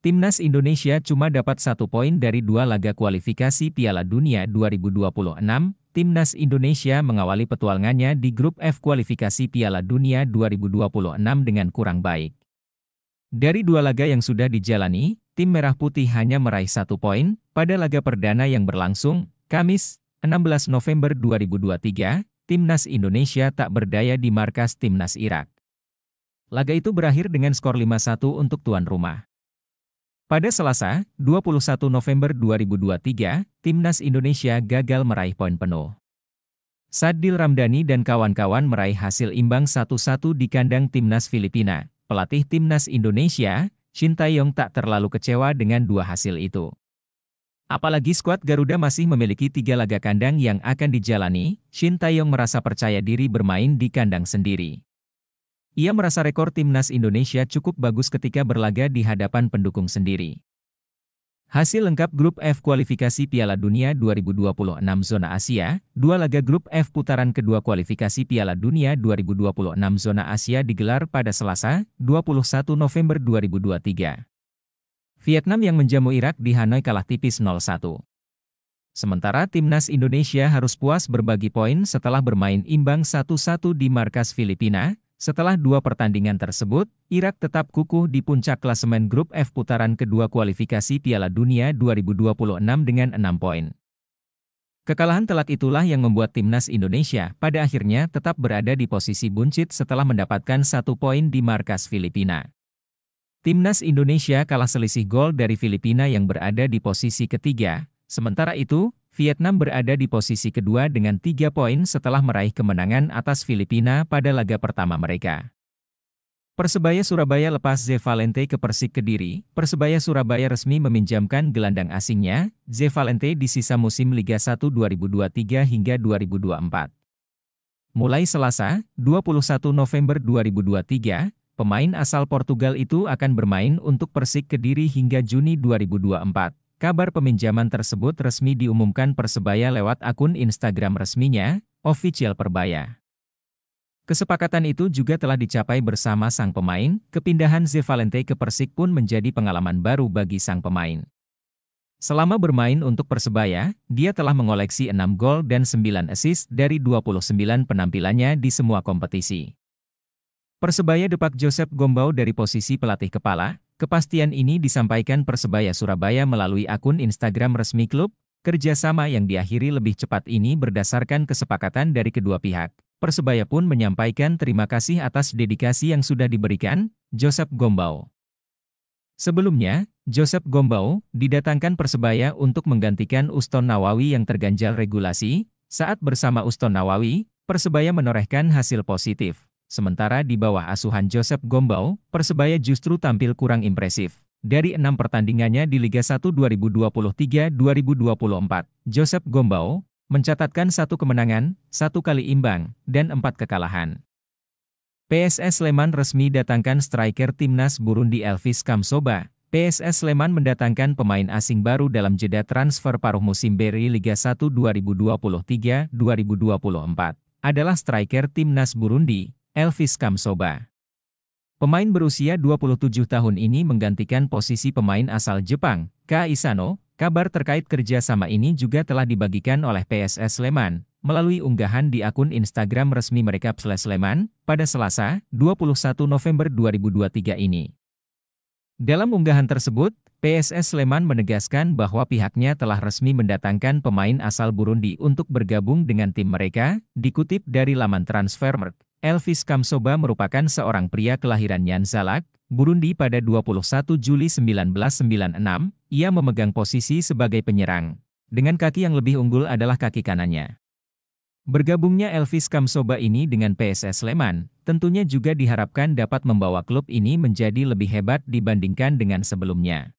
Timnas Indonesia cuma dapat satu poin dari dua laga kualifikasi Piala Dunia 2026. Timnas Indonesia mengawali petualangannya di grup F kualifikasi Piala Dunia 2026 dengan kurang baik. Dari dua laga yang sudah dijalani, tim Merah Putih hanya meraih satu poin pada laga perdana yang berlangsung, Kamis, 16 November 2023, Timnas Indonesia tak berdaya di markas Timnas Irak. Laga itu berakhir dengan skor 5-1 untuk tuan rumah. Pada Selasa, 21 November 2023, Timnas Indonesia gagal meraih poin penuh. Sadil Ramdhani dan kawan-kawan meraih hasil imbang 1-1 di kandang Timnas Filipina. Pelatih Timnas Indonesia, Shin Tae-yong tak terlalu kecewa dengan dua hasil itu. Apalagi skuad Garuda masih memiliki tiga laga kandang yang akan dijalani, Shin Tae-yong merasa percaya diri bermain di kandang sendiri. Ia merasa rekor timnas Indonesia cukup bagus ketika berlaga di hadapan pendukung sendiri. Hasil lengkap grup F kualifikasi Piala Dunia 2026 zona Asia, dua laga grup F putaran kedua kualifikasi Piala Dunia 2026 zona Asia digelar pada Selasa, 21 November 2023. Vietnam yang menjamu Irak di Hanoi kalah tipis 0-1. Sementara timnas Indonesia harus puas berbagi poin setelah bermain imbang 1-1 di markas Filipina, setelah dua pertandingan tersebut, Irak tetap kukuh di puncak klasemen grup F putaran kedua kualifikasi Piala Dunia 2026 dengan enam poin. Kekalahan telat itulah yang membuat timnas Indonesia pada akhirnya tetap berada di posisi buncit setelah mendapatkan satu poin di markas Filipina. Timnas Indonesia kalah selisih gol dari Filipina yang berada di posisi ketiga, sementara itu, Vietnam berada di posisi kedua dengan tiga poin setelah meraih kemenangan atas Filipina pada laga pertama mereka. Persebaya Surabaya lepas Ze Valente ke Persik Kediri, Persebaya Surabaya resmi meminjamkan gelandang asingnya, Ze Valente di sisa musim Liga 1 2023 hingga 2024. Mulai Selasa, 21 November 2023, pemain asal Portugal itu akan bermain untuk Persik Kediri hingga Juni 2024. Kabar peminjaman tersebut resmi diumumkan Persebaya lewat akun Instagram resminya, Official Perbaya. Kesepakatan itu juga telah dicapai bersama sang pemain, kepindahan Ze Valente ke Persik pun menjadi pengalaman baru bagi sang pemain. Selama bermain untuk Persebaya, dia telah mengoleksi 6 gol dan 9 assist dari 29 penampilannya di semua kompetisi. Persebaya depak Joseph Gombau dari posisi pelatih kepala, Kepastian ini disampaikan Persebaya Surabaya melalui akun Instagram resmi klub, kerjasama yang diakhiri lebih cepat ini berdasarkan kesepakatan dari kedua pihak. Persebaya pun menyampaikan terima kasih atas dedikasi yang sudah diberikan, Joseph Gombau. Sebelumnya, Joseph Gombau didatangkan Persebaya untuk menggantikan Uston Nawawi yang terganjal regulasi. Saat bersama Uston Nawawi, Persebaya menorehkan hasil positif. Sementara di bawah asuhan Joseph Gombau, Persebaya justru tampil kurang impresif. Dari enam pertandingannya di Liga 1 2023-2024, Joseph Gombau mencatatkan satu kemenangan, satu kali imbang, dan empat kekalahan. PSS Sleman resmi datangkan striker timnas Burundi Elvis Kamsoba. PSS Sleman mendatangkan pemain asing baru dalam jeda transfer paruh musim beri Liga 1 2023-2024. Adalah striker timnas Burundi, Elvis Kamsoba. Pemain berusia 27 tahun ini menggantikan posisi pemain asal Jepang, Ka Isano. Kabar terkait kerja sama ini juga telah dibagikan oleh PSS Sleman, melalui unggahan di akun Instagram resmi mereka PSS Sleman, pada Selasa, 21 November 2023 ini. Dalam unggahan tersebut, PSS Sleman menegaskan bahwa pihaknya telah resmi mendatangkan pemain asal Burundi untuk bergabung dengan tim mereka, dikutip dari laman Transfermarkt. Elvis Kamsoba merupakan seorang pria kelahiran Nyanzalak, Burundi pada 21 Juli 1996, ia memegang posisi sebagai penyerang. Dengan kaki yang lebih unggul adalah kaki kanannya. Bergabungnya Elvis Kamsoba ini dengan PSS Sleman, tentunya juga diharapkan dapat membawa klub ini menjadi lebih hebat dibandingkan dengan sebelumnya.